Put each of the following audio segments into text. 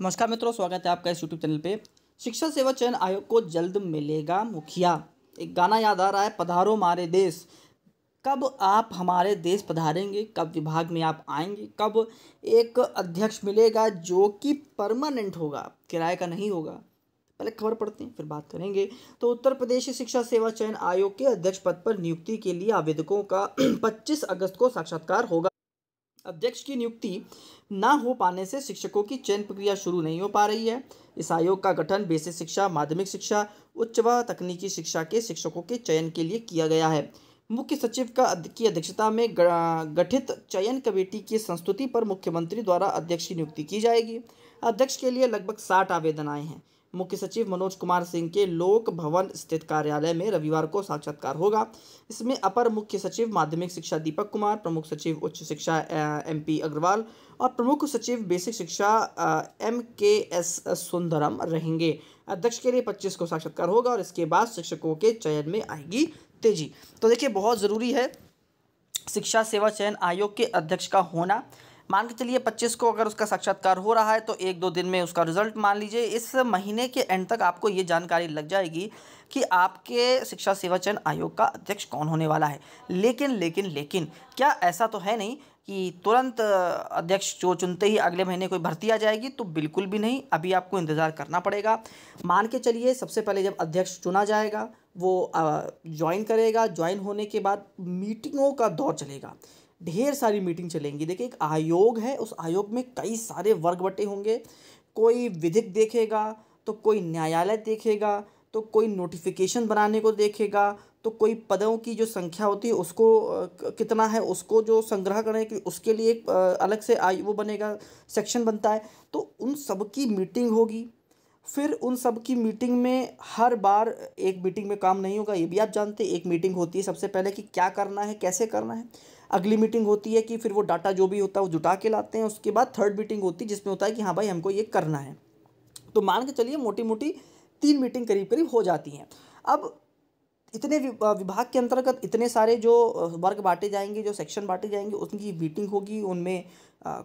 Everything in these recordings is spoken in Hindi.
नमस्कार मित्रों स्वागत है आपका इस यूट्यूब चैनल पे शिक्षा सेवा चयन आयोग को जल्द मिलेगा मुखिया एक गाना याद आ रहा है पधारो हमारे देश कब आप हमारे देश पधारेंगे कब विभाग में आप आएंगे कब एक अध्यक्ष मिलेगा जो कि परमानेंट होगा किराए का नहीं होगा पहले खबर पढ़ते हैं फिर बात करेंगे तो उत्तर प्रदेश शिक्षा सेवा चयन आयोग के अध्यक्ष पद पर नियुक्ति के लिए आवेदकों का 25 अगस्त को साक्षात्कार होगा अध्यक्ष की नियुक्ति ना हो पाने से शिक्षकों की चयन प्रक्रिया शुरू नहीं हो पा रही है इस आयोग का गठन बेसिक शिक्षा माध्यमिक शिक्षा उच्च व तकनीकी शिक्षा के शिक्षकों के चयन के लिए किया गया है मुख्य सचिव का की अध्यक्षता में गठित चयन कमेटी की संस्तुति पर मुख्यमंत्री द्वारा अध्यक्ष की नियुक्ति की जाएगी अध्यक्ष के लिए लगभग साठ आवेदन आए हैं मुख्य सचिव मनोज कुमार सिंह के लोक भवन स्थित कार्यालय में रविवार को साक्षात्कार होगा इसमें अपर मुख्य सचिव माध्यमिक शिक्षा दीपक कुमार प्रमुख सचिव उच्च शिक्षा एम पी अग्रवाल और प्रमुख सचिव बेसिक शिक्षा एम के एस सुंदरम रहेंगे अध्यक्ष के लिए पच्चीस को साक्षात्कार होगा और इसके बाद शिक्षकों के चयन में आएगी तेजी तो देखिए बहुत ज़रूरी है शिक्षा सेवा चयन आयोग के अध्यक्ष का होना मान के चलिए 25 को अगर उसका साक्षात्कार हो रहा है तो एक दो दिन में उसका रिजल्ट मान लीजिए इस महीने के एंड तक आपको ये जानकारी लग जाएगी कि आपके शिक्षा सेवा चयन आयोग का अध्यक्ष कौन होने वाला है लेकिन लेकिन लेकिन क्या ऐसा तो है नहीं कि तुरंत अध्यक्ष जो चुनते ही अगले महीने कोई भर्ती आ जाएगी तो बिल्कुल भी नहीं अभी आपको इंतज़ार करना पड़ेगा मान के चलिए सबसे पहले जब अध्यक्ष चुना जाएगा वो ज्वाइन करेगा ज्वाइन होने के बाद मीटिंगों का दौर चलेगा ढेर सारी मीटिंग चलेंगी देखिए एक आयोग है उस आयोग में कई सारे वर्ग बटे होंगे कोई विधिक देखेगा तो कोई न्यायालय देखेगा तो कोई नोटिफिकेशन बनाने को देखेगा तो कोई पदों की जो संख्या होती है उसको कितना है उसको जो संग्रह करें कि उसके लिए एक अलग से आई वो बनेगा सेक्शन बनता है तो उन सब की मीटिंग होगी फिर उन सब की मीटिंग में हर बार एक मीटिंग में काम नहीं होगा ये भी आप जानते हैं एक मीटिंग होती है सबसे पहले कि क्या करना है कैसे करना है अगली मीटिंग होती है कि फिर वो डाटा जो भी होता है वो जुटा के लाते हैं उसके बाद थर्ड मीटिंग होती है जिसमें होता है कि हाँ भाई हमको ये करना है तो मान के चलिए मोटी मोटी तीन मीटिंग करीब करीब हो जाती हैं अब इतने विभाग के अंतर्गत इतने सारे जो वर्ग बांटे जाएंगे जो सेक्शन बांटे जाएंगे उनकी मीटिंग होगी उनमें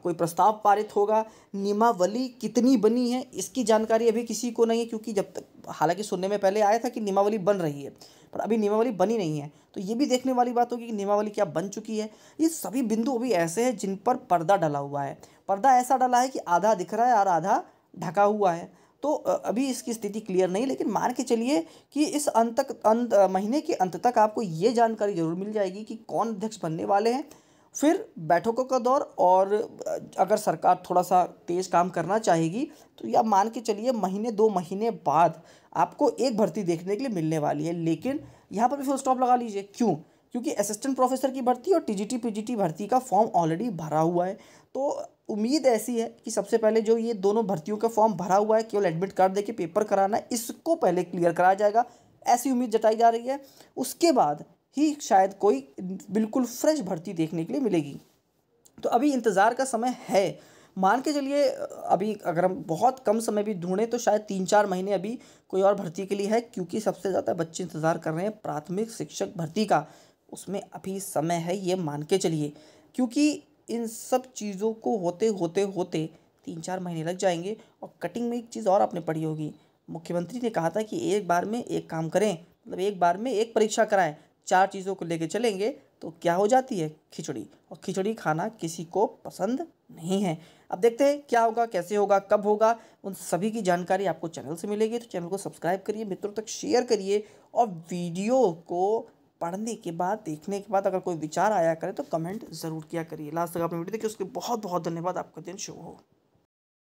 कोई प्रस्ताव पारित होगा नियमावली कितनी बनी है इसकी जानकारी अभी किसी को नहीं है क्योंकि जब तक हालांकि सुनने में पहले आया था कि नियमावली बन रही है पर अभी नियमावली बनी नहीं है तो ये भी देखने वाली बात होगी कि नियमावली क्या बन चुकी है ये सभी बिंदु अभी ऐसे हैं जिन पर पर्दा डला हुआ है पर्दा ऐसा डला है कि आधा दिख रहा है और आधा ढका हुआ है तो अभी इसकी स्थिति क्लियर नहीं लेकिन मान के चलिए कि इस अंत तक अंत महीने के अंत तक आपको ये जानकारी जरूर मिल जाएगी कि कौन अध्यक्ष बनने वाले हैं फिर बैठकों का दौर और अगर सरकार थोड़ा सा तेज़ काम करना चाहेगी तो या मान के चलिए महीने दो महीने बाद आपको एक भर्ती देखने के लिए मिलने वाली है लेकिन यहाँ पर भी फुल स्टॉप लगा लीजिए क्यों क्योंकि असिस्टेंट प्रोफेसर की भर्ती और टीजीटी पीजीटी भर्ती का फॉर्म ऑलरेडी भरा हुआ है तो उम्मीद ऐसी है कि सबसे पहले जो ये दोनों भर्तियों का फॉर्म भरा हुआ है केवल एडमिट कार्ड दे के पेपर कराना है इसको पहले क्लियर कराया जाएगा ऐसी उम्मीद जताई जा रही है उसके बाद ही शायद कोई बिल्कुल फ्रेश भर्ती देखने के लिए मिलेगी तो अभी इंतज़ार का समय है मान के चलिए अभी अगर हम बहुत कम समय भी ढूंढें तो शायद तीन चार महीने अभी कोई और भर्ती के लिए है क्योंकि सबसे ज़्यादा बच्चे इंतज़ार कर रहे हैं प्राथमिक शिक्षक भर्ती का उसमें अभी समय है ये मान के चलिए क्योंकि इन सब चीज़ों को होते होते होते तीन चार महीने लग जाएंगे और कटिंग में एक चीज़ और आपने पढ़ी होगी मुख्यमंत्री ने कहा था कि एक बार में एक काम करें मतलब एक बार में एक परीक्षा कराएं चार चीज़ों को लेके चलेंगे तो क्या हो जाती है खिचड़ी और खिचड़ी खाना किसी को पसंद नहीं है अब देखते हैं क्या होगा कैसे होगा कब होगा उन सभी की जानकारी आपको चैनल से मिलेगी तो चैनल को सब्सक्राइब करिए मित्रों तक शेयर करिए और वीडियो को पढ़ने के बाद देखने के बाद अगर कोई विचार आया करे तो कमेंट ज़रूर किया करिए लास्ट तक आपने वीडियो देखिए उसके बहुत बहुत धन्यवाद आपका दिन शुभ हो